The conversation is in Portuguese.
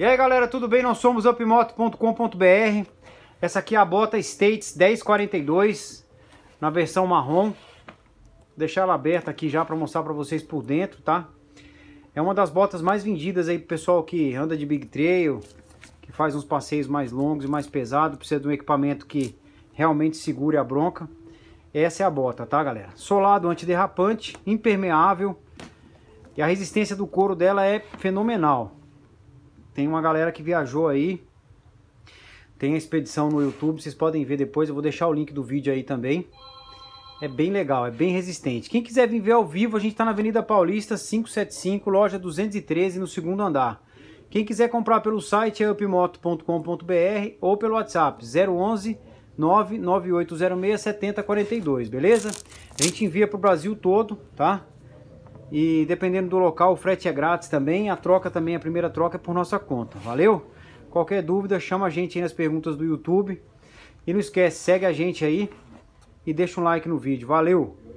E aí galera, tudo bem? Nós somos upmoto.com.br Essa aqui é a bota States 1042 Na versão marrom Vou deixar ela aberta aqui já para mostrar para vocês por dentro, tá? É uma das botas mais vendidas aí pro pessoal que anda de Big Trail Que faz uns passeios mais longos e mais pesados Precisa de um equipamento que realmente segure a bronca Essa é a bota, tá galera? Solado antiderrapante, impermeável E a resistência do couro dela é fenomenal tem uma galera que viajou aí. Tem a expedição no YouTube, vocês podem ver depois. Eu vou deixar o link do vídeo aí também. É bem legal, é bem resistente. Quem quiser vir ver ao vivo, a gente está na Avenida Paulista 575, loja 213, no segundo andar. Quem quiser comprar pelo site é upmoto.com.br ou pelo WhatsApp 011 99806 7042, beleza? A gente envia para o Brasil todo, tá? E dependendo do local, o frete é grátis também. A troca também, a primeira troca é por nossa conta. Valeu? Qualquer dúvida, chama a gente aí nas perguntas do YouTube. E não esquece, segue a gente aí e deixa um like no vídeo. Valeu!